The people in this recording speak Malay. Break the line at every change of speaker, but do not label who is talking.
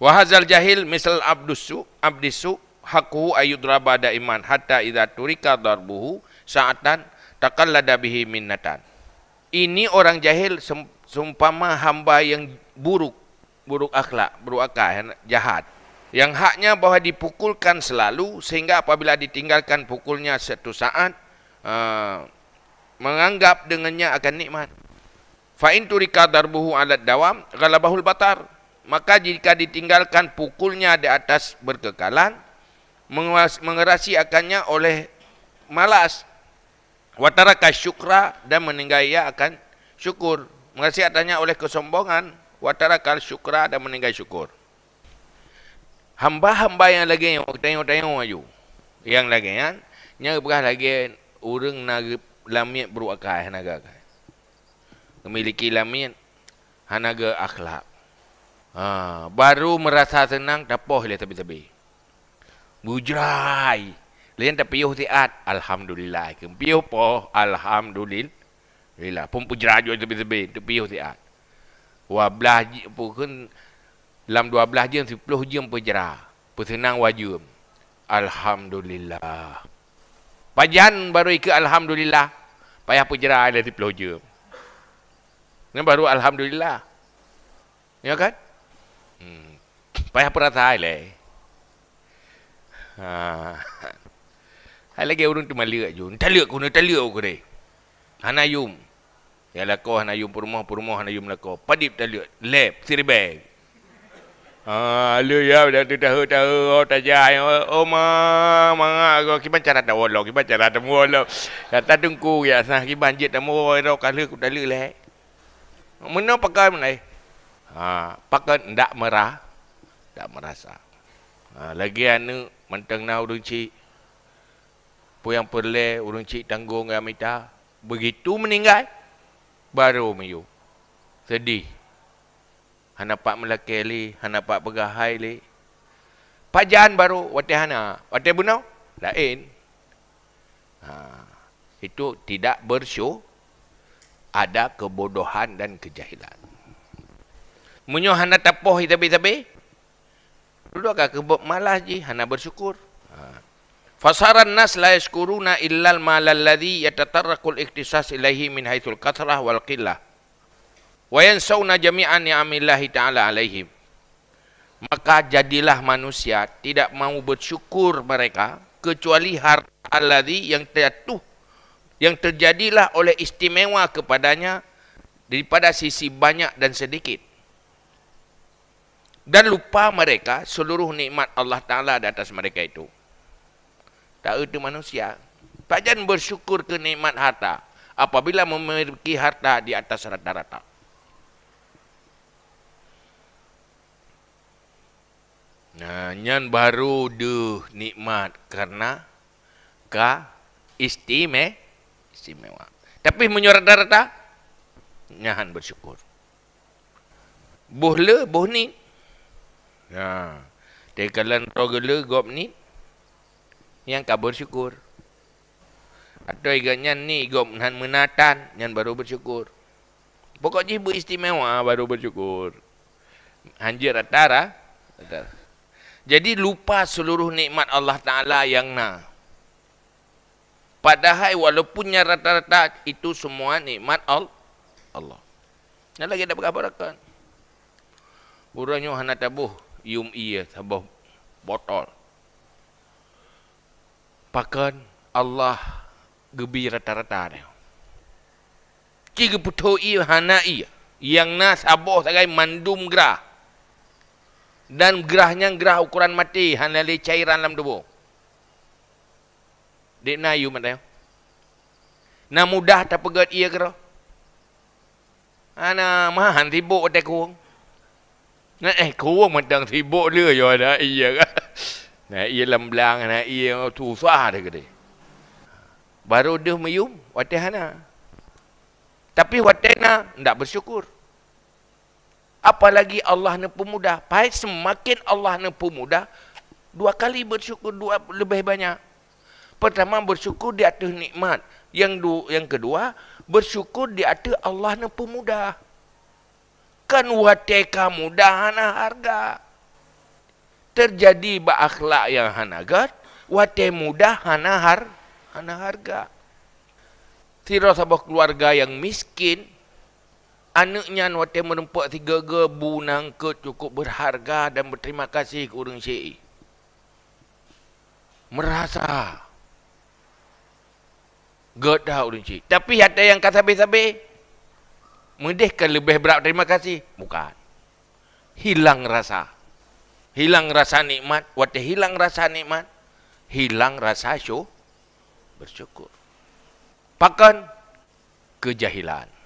Wa jahil misal abdusu abdisu hakuhu ayudraba iman hatta idza turika darbuhu sa'atan taqallada bihi minnatan. Ini orang jahil sumpama hamba yang buruk, buruk akhlak, buruk akal, jahat. Yang haknya bahwa dipukulkan selalu sehingga apabila ditinggalkan pukulnya satu saat uh, menganggap dengannya akan nikmat. Fa in turika darbuhu alat dawam galabahul batar maka jika ditinggalkan pukulnya di atas berkekalan mengerasi akannya oleh malas wataraka syukra dan meninggal ia akan syukur mengerasi akannya oleh kesombongan wataraka syukra dan meninggai syukur hamba-hamba yang lagi yang tengok-tengok aju yang lagi kan nya berah lagi urang nag lamiat beruakai naga kan memiliki lamiat hanaga akhlak Ha, baru merasa senang dapoh leh tapi-tapi. Bujrai. Lain tapi yuh tiat. Alhamdulillah. Kempiuh po. Alhamdulillah. Pun bujrai juga tapi-tapi. Tapi yuh tiat. Wablah pun dalam dua belah jam, sepuluh jam pejera. senang wajum. Alhamdulillah. Pajan baru ikut Alhamdulillah. Payah pejera ada sepuluh jam. ni baru Alhamdulillah. Ya kan? Payah pun rasa ha. hal eh. Hal lagi orang tu malu aja. Tali aku, tali aku deh. Ya lah kau hanayum perumah, perumah hanayum lah kau. Padip tali, lep, siribeg. Alu ha, ya, dah tu tahu, tahu, oh tak jahat. Ya. Oh ma, mana kau, kipan cara tak wala, kipan ya sah, kipan jit tak wala, kalau aku tali lah. Mana eh? Ha, pakai tidak merah, tidak merasa. Ha, lagi anu menteng na urung ci. Puyang perle urung ci tanggung ngam ita. Begitu meninggal baru meyu. Sedih. Hana pak melaki li, hana pak pegahai li. Pajan baru wate hana, wate bunau lain. Ha, itu tidak bersyukur ada kebodohan dan kejahilan. Munyo hana tapoh tapi-tapi. Duduk ke kebob malah ji hana bersyukur. Ha. Fasara an-nas la yashkuruna illa al-mal alladhi yatatarraqu iktisas ilayhi min haythul kathrah wal qillah. Wa yansawna jami'an ni'amillahi ta'ala alaihim. Maka jadilah manusia tidak mau bersyukur mereka kecuali harta alladhi yang jatuh yang terjadilah oleh istimewa kepadanya daripada sisi banyak dan sedikit dan lupa mereka seluruh nikmat Allah Ta'ala di atas mereka itu. Tak ada manusia. Tak jangan bersyukur ke nikmat harta apabila memiliki harta di atas rata-rata. Nah, nyan baru de nikmat karena ka istime istimewa. Tapi menyurat rata-rata nyahan bersyukur. Bohle bohnit Ha. Tekalan togele gop ni yang kabur syukur. Atau igaknya ni gop nan menatan yang baru bersyukur. Pokok bu istimewa baru bersyukur. Hanjir atara. Ah. Jadi lupa seluruh nikmat Allah Taala yang na. Padahal walaupunnya rata-rata itu semua nikmat Allah. Nah lagi ada apa-apa kan? Urangnya hana tabuh yum iya sebuah botol. Pakan Allah gebi rata-rata dia. Kiga putu i hana i yang na sabuh sagai mandum gerah. Dan gerahnya gerah ukuran mati hana cairan dalam tubuh. Dek na yum dia. Ya. Na mudah tapi gerah ia gerah. Ana mahan tibuk atai kuang. Nah, eh kurung macam sibuk dia yo ya, nak, iya kan? Nak iya lemblang nak iya tu susah dia kata. Baru dia meyum watihana. Tapi watihana tidak bersyukur. Apalagi Allah ne pemudah. Pai semakin Allah ne pemudah dua kali bersyukur dua lebih banyak. Pertama bersyukur di atas nikmat. Yang du, yang kedua bersyukur di atas Allah ne pemudah. Bukan wate mudah hana harga. Terjadi ba akhlak yang hana gat, wate mudah hana har, hana harga. Tiro sabah keluarga yang miskin, anaknya wate merempak tiga ge bu nangke cukup berharga dan berterima kasih ke orang syi. Merasa gat dah orang syi. Tapi ada yang kata sabi-sabi, medihkan lebih berat terima kasih bukan hilang rasa hilang rasa nikmat waktu hilang rasa nikmat hilang rasa syukur bersyukur pakan kejahilan